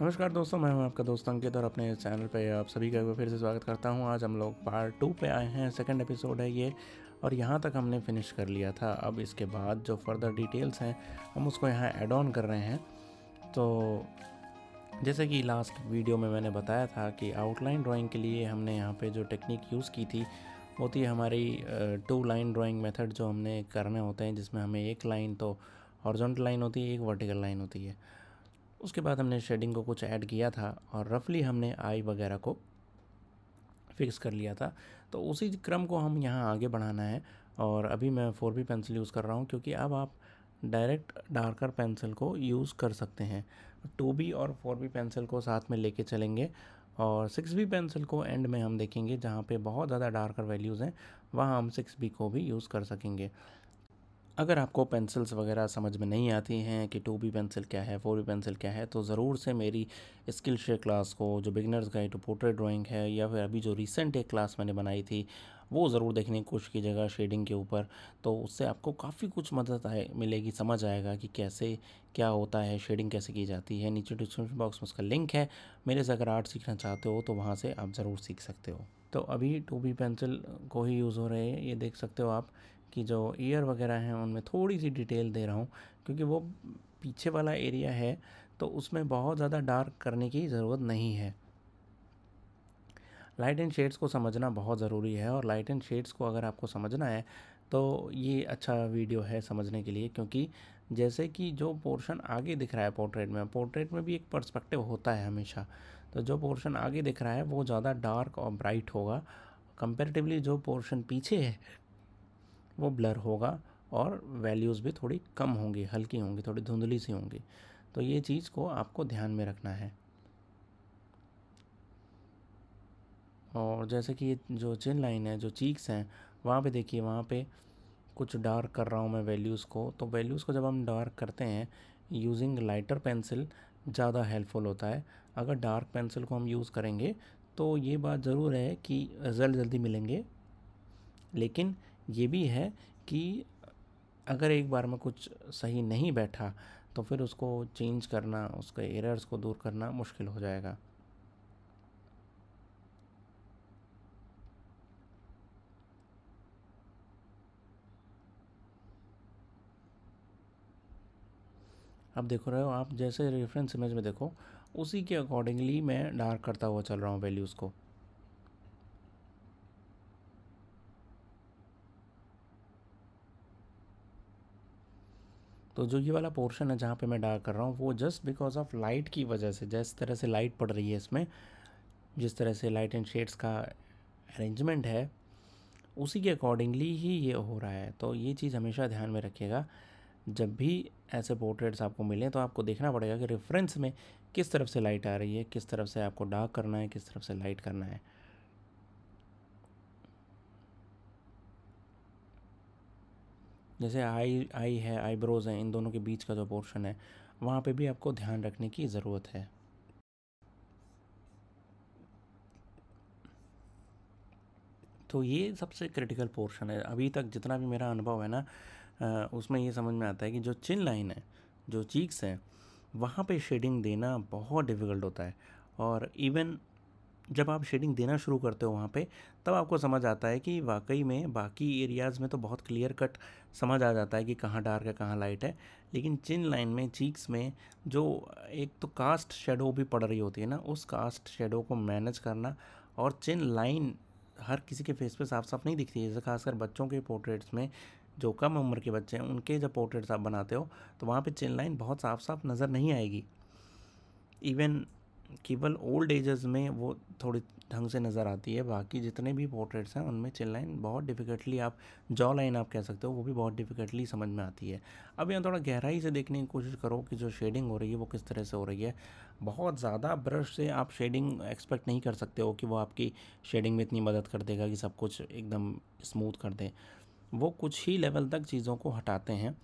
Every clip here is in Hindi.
नमस्कार दोस्तों मैं हूं आपका दोस्त अंकित और अपने चैनल पे आप सभी का फिर से स्वागत करता हूं आज हम लोग पार्ट टू पे आए हैं सेकंड एपिसोड है ये और यहाँ तक हमने फिनिश कर लिया था अब इसके बाद जो फर्दर डिटेल्स हैं हम उसको यहाँ एड ऑन कर रहे हैं तो जैसे कि लास्ट वीडियो में मैंने बताया था कि आउटलाइन ड्राइंग के लिए हमने यहाँ पे जो टेक्निक यूज़ की थी वो थी हमारी टू लाइन ड्राइंग मेथड जो हमने करने होते हैं जिसमें हमें एक लाइन तो हॉर्जोंटल लाइन होती है एक वर्टिकल लाइन होती है उसके बाद हमने शेडिंग को कुछ ऐड किया था और रफली हमने आई वगैरह को फिक्स कर लिया था तो उसी क्रम को हम यहाँ आगे बढ़ाना है और अभी मैं फोर बी पेंसिल यूज़ कर रहा हूँ क्योंकि अब आप डायरेक्ट डार्कर पेंसिल को यूज़ कर सकते हैं टू बी और फोर बी पेंसिल को साथ में लेके चलेंगे और सिक्स बी पेंसिल को एंड में हम देखेंगे जहाँ पे बहुत ज़्यादा डार्कर वैल्यूज़ हैं वहाँ हम सिक्स बी को भी यूज़ कर सकेंगे अगर आपको पेंसिल्स वगैरह समझ में नहीं आती हैं कि टू बी पेंसिल क्या है फोर बी पेंसिल क्या है तो ज़रूर से मेरी स्किल शेयर क्लास को जो beginners guide to portrait drawing है या फिर अभी जो रिसेंट एक क्लास मैंने बनाई थी वो ज़रूर देखने की कोशिश कीजिएगा शेडिंग के ऊपर तो उससे आपको काफ़ी कुछ मदद आए मिलेगी समझ आएगा कि कैसे क्या होता है शेडिंग कैसे की जाती है नीचे डिस्क्रिप्शन बॉक्स में उसका लिंक है मेरे से अगर आर्ट सीखना चाहते हो तो वहाँ से आप ज़रूर सीख सकते हो तो अभी टू बी पेंसिल को ही यूज़ हो रहे हैं ये देख सकते हो आप कि जो ईयर वगैरह हैं उनमें थोड़ी सी डिटेल दे रहा हूँ क्योंकि वो पीछे वाला एरिया है तो उसमें बहुत ज़्यादा डार्क करने की ज़रूरत नहीं है लाइट एंड शेड्स को समझना बहुत ज़रूरी है और लाइट एंड शेड्स को अगर आपको समझना है तो ये अच्छा वीडियो है समझने के लिए क्योंकि जैसे कि जो पोर्शन आगे दिख रहा है पोर्ट्रेट में पोर्ट्रेट में भी एक पर्सपेक्टिव होता है हमेशा तो जो पोर्शन आगे दिख रहा है वो ज़्यादा डार्क और ब्राइट होगा कंपेरेटिवली जो पोर्शन पीछे है वो ब्लर होगा और वैल्यूज़ भी थोड़ी कम होंगी हल्की होंगी थोड़ी धुंधली सी होंगी तो ये चीज़ को आपको ध्यान में रखना है और जैसे कि ये जो चिन लाइन है जो चीक्स हैं वहाँ पे देखिए वहाँ पे कुछ डार्क कर रहा हूँ मैं वैल्यूज़ को तो वैल्यूज़ को जब हम डार्क करते हैं यूजिंग लाइटर पेंसिल ज़्यादा हेल्पफुल होता है अगर डार्क पेंसिल को हम यूज़ करेंगे तो ये बात ज़रूर है कि रिज़ल्ट जल्दी मिलेंगे लेकिन ये भी है कि अगर एक बार में कुछ सही नहीं बैठा तो फिर उसको चेंज करना उसके एरर्स को दूर करना मुश्किल हो जाएगा अब देखो रहे हो आप जैसे रेफरेंस इमेज में देखो उसी के अकॉर्डिंगली मैं डार्क करता हुआ चल रहा हूँ वैल्यूज़ को तो जो ये वाला पोर्शन है जहाँ पे मैं डार्क कर रहा हूँ वो जस्ट बिकॉज ऑफ लाइट की वजह से जिस तरह से लाइट पड़ रही है इसमें जिस तरह से लाइट एंड शेड्स का अरेंजमेंट है उसी के अकॉर्डिंगली ही ये हो रहा है तो ये चीज़ हमेशा ध्यान में रखिएगा जब भी ऐसे पोर्ट्रेट्स आपको मिलें तो आपको देखना पड़ेगा कि रेफरेंस में किस तरफ से लाइट आ रही है किस तरफ से आपको डार्क करना है किस तरफ से लाइट करना है जैसे आई आई है आईब्रोज़ हैं इन दोनों के बीच का जो पोर्शन है वहाँ पे भी आपको ध्यान रखने की ज़रूरत है तो ये सबसे क्रिटिकल पोर्शन है अभी तक जितना भी मेरा अनुभव है ना उसमें ये समझ में आता है कि जो चिन लाइन है जो चीक्स हैं वहाँ पे शेडिंग देना बहुत डिफ़िकल्ट होता है और इवन जब आप शेडिंग देना शुरू करते हो वहाँ पे तब आपको समझ आता है कि वाकई में बाकी एरियाज़ में तो बहुत क्लियर कट समझ आ जाता है कि कहाँ डार्क है कहाँ लाइट है लेकिन चिन लाइन में चीक्स में जो एक तो कास्ट शेडो भी पड़ रही होती है ना उस कास्ट शेडो को मैनेज करना और चिन लाइन हर किसी के फेस पे साफ साफ नहीं दिखती है जैसे खासकर बच्चों के पोर्ट्रेट्स में जो कम उम्र के बच्चे हैं उनके जब पोर्ट्रेट्स आप बनाते हो तो वहाँ पे चिन लाइन बहुत साफ साफ नज़र नहीं आएगी इवन केवल ओल्ड एजेस में वो थोड़ी ढंग से नज़र आती है बाकी जितने भी पोर्ट्रेट्स हैं उनमें चिल लाइन बहुत डिफ़िकल्टली आप जॉ लाइन आप कह सकते हो वो भी बहुत डिफ़िकल्टली समझ में आती है अब यहाँ थोड़ा गहराई से देखने की कोशिश करो कि जो शेडिंग हो रही है वो किस तरह से हो रही है बहुत ज़्यादा ब्रश से आप शेडिंग एक्सपेक्ट नहीं कर सकते हो कि वो आपकी शेडिंग में इतनी मदद कर देगा कि सब कुछ एकदम स्मूथ कर दें वो कुछ ही लेवल तक चीज़ों को हटाते हैं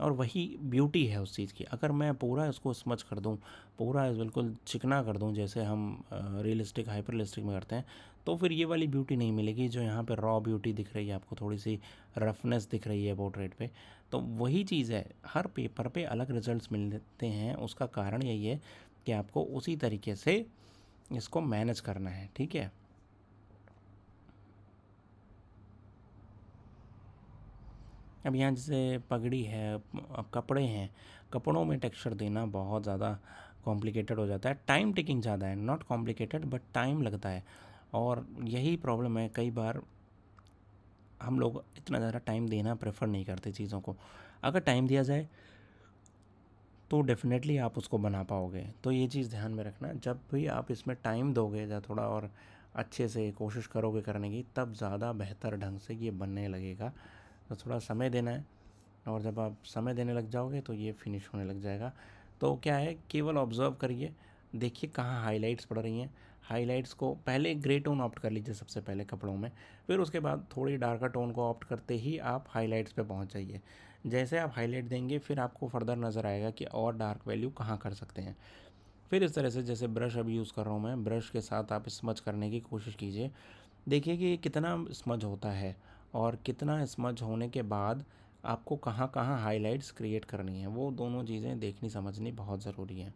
और वही ब्यूटी है उस चीज़ की अगर मैं पूरा इसको स्मच कर दूँ पूरा बिल्कुल चिकना कर दूँ जैसे हम रियलिस्टिक हाइपर रियलिस्टिक में करते हैं तो फिर ये वाली ब्यूटी नहीं मिलेगी जो यहाँ पर रॉ ब्यूटी दिख रही है आपको थोड़ी सी रफनेस दिख रही है पोर्ट्रेट पर तो वही चीज़ है हर पेपर पे अलग रिजल्ट मिलते हैं उसका कारण यही है कि आपको उसी तरीके से इसको मैनेज करना है ठीक है अब यहाँ जैसे पगड़ी है कपड़े हैं कपड़ों में टेक्सचर देना बहुत ज़्यादा कॉम्प्लिकेटेड हो जाता है टाइम टेकिंग ज़्यादा है नॉट कॉम्प्लिकेटेड बट टाइम लगता है और यही प्रॉब्लम है कई बार हम लोग इतना ज़्यादा टाइम देना प्रेफर नहीं करते चीज़ों को अगर टाइम दिया जाए तो डेफिनेटली आप उसको बना पाओगे तो ये चीज़ ध्यान में रखना जब भी आप इसमें टाइम दोगे या थोड़ा और अच्छे से कोशिश करोगे करने की तब ज़्यादा बेहतर ढंग से ये बनने लगेगा इसको थोड़ा समय देना है और जब आप समय देने लग जाओगे तो ये फिनिश होने लग जाएगा तो क्या है केवल ऑब्ज़र्व करिए देखिए कहाँ हाइलाइट्स पड़ रही हैं हाइलाइट्स को पहले ग्रे टोन ऑप्ट कर लीजिए सबसे पहले कपड़ों में फिर उसके बाद थोड़ी डार्कर टोन को ऑप्ट करते ही आप हाईलाइट्स पे पहुंच जाइए जैसे आप हाईलाइट देंगे फिर आपको फर्दर नज़र आएगा कि और डार्क वैल्यू कहाँ कर सकते हैं फिर इस तरह से जैसे ब्रश अभी यूज़ कर रहा हूँ मैं ब्रश के साथ आप स्मच करने की कोशिश कीजिए देखिए कि कितना स्मच होता है और कितना स्मज होने के बाद आपको कहाँ कहाँ हाईलाइट्स क्रिएट करनी है वो दोनों चीज़ें देखनी समझनी बहुत ज़रूरी है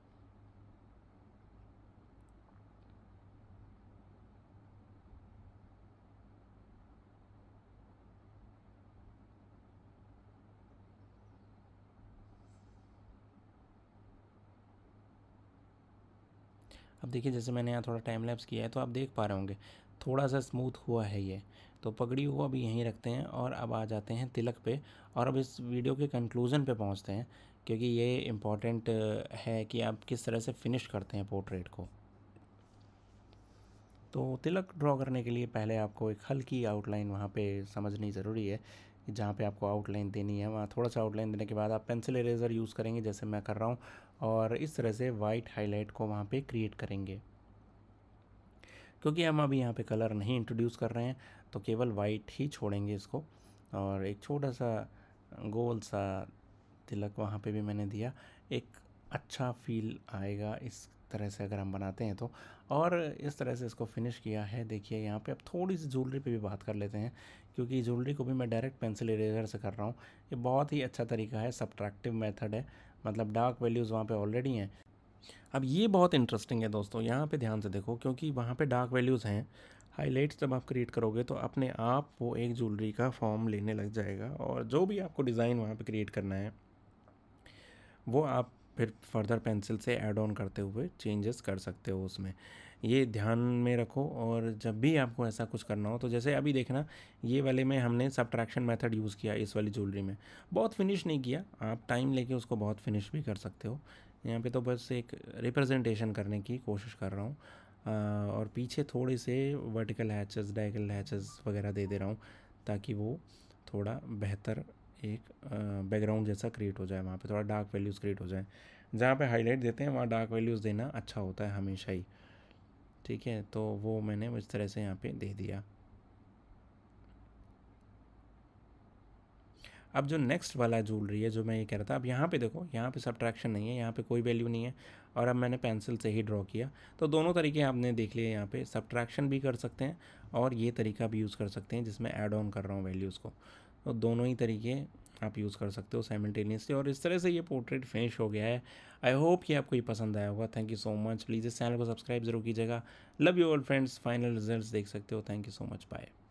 अब देखिए जैसे मैंने यहाँ थोड़ा टाइम लैप्स किया है तो आप देख पा रहे होंगे थोड़ा सा स्मूथ हुआ है ये तो पगड़ी को अभी यहीं रखते हैं और अब आ जाते हैं तिलक पे और अब इस वीडियो के कंक्लूज़न पे पहुंचते हैं क्योंकि ये इम्पॉर्टेंट है कि आप किस तरह से फिनिश करते हैं पोर्ट्रेट को तो तिलक ड्रॉ करने के लिए पहले आपको एक हल्की आउटलाइन वहाँ पर समझनी ज़रूरी है जहाँ पे आपको आउटलाइन देनी है वहाँ थोड़ा सा आउटलाइन देने के बाद आप पेंसिल इरेज़र यूज़ करेंगे जैसे मैं कर रहा हूँ और इस तरह से वाइट हाईलाइट को वहाँ पे क्रिएट करेंगे क्योंकि हम अभी यहाँ पे कलर नहीं इंट्रोड्यूस कर रहे हैं तो केवल वाइट ही छोड़ेंगे इसको और एक छोटा सा गोल सा तिलक वहाँ पे भी मैंने दिया एक अच्छा फील आएगा इस तरह से अगर हम बनाते हैं तो और इस तरह से इसको फिनिश किया है देखिए यहाँ पे अब थोड़ी सी ज्वेलरी पे भी बात कर लेते हैं क्योंकि ज्वेलरी को भी मैं डायरेक्ट पेंसिल इरेजर से कर रहा हूँ ये बहुत ही अच्छा तरीका है सब्ट्रैक्टिव मेथड है मतलब डार्क वैल्यूज़ वहाँ पर ऑलरेडी हैं अब ये बहुत इंटरेस्टिंग है दोस्तों यहाँ पे ध्यान से देखो क्योंकि वहाँ पे डार्क वैल्यूज़ हैं हाईलाइट्स जब आप क्रिएट करोगे तो अपने आप वो एक ज्वेलरी का फॉर्म लेने लग जाएगा और जो भी आपको डिज़ाइन वहाँ पे क्रिएट करना है वो आप फिर फर्दर पेंसिल से ऐड ऑन करते हुए चेंजेस कर सकते हो उसमें ये ध्यान में रखो और जब भी आपको ऐसा कुछ करना हो तो जैसे अभी देखना ये वाले में हमने सब्ट्रैक्शन मेथड यूज़ किया इस वाली ज्वेलरी में बहुत फिनिश नहीं किया आप टाइम लेके उसको बहुत फिनिश भी कर सकते हो यहाँ पे तो बस एक रिप्रेजेंटेशन करने की कोशिश कर रहा हूँ और पीछे थोड़े से वर्टिकल हैचेस डायगल हैचेस वगैरह दे दे रहा हूँ ताकि वो थोड़ा बेहतर एक बैकग्राउंड जैसा क्रिएट हो जाए वहाँ पे थोड़ा डार्क वैल्यूज़ क्रिएट हो जाए जहाँ पे हाईलाइट देते हैं वहाँ डार्क वैल्यूज़ देना अच्छा होता है हमेशा ही ठीक है तो वो मैंने इस तरह से यहाँ पे दे दिया अब जो नेक्स्ट वाला ज्वेलरी है जो मैं ये कह रहा था अब यहाँ पे देखो यहाँ पे सब्ट्रैक्शन नहीं है यहाँ पे कोई वैल्यू नहीं है और अब मैंने पेंसिल से ही ड्रॉ किया तो दोनों तरीके आपने देख लिए यहाँ पे सब्ट्रैक्शन भी कर सकते हैं और ये तरीका भी यूज़ कर सकते हैं जिसमें ऐड ऑन कर रहा हूँ वैल्यूज़ को तो दोनों ही तरीके आप यूज़ कर सकते हो साइमल्टेनियसली और इस तरह से ये पोर्ट्रेट फिनिश हो गया है आई होप कि आपको ये पसंद आया होगा thank you so much please इस चैनल को सब्सक्राइब जरूर कीजिएगा love you all friends final result देख सकते हो thank you so much bye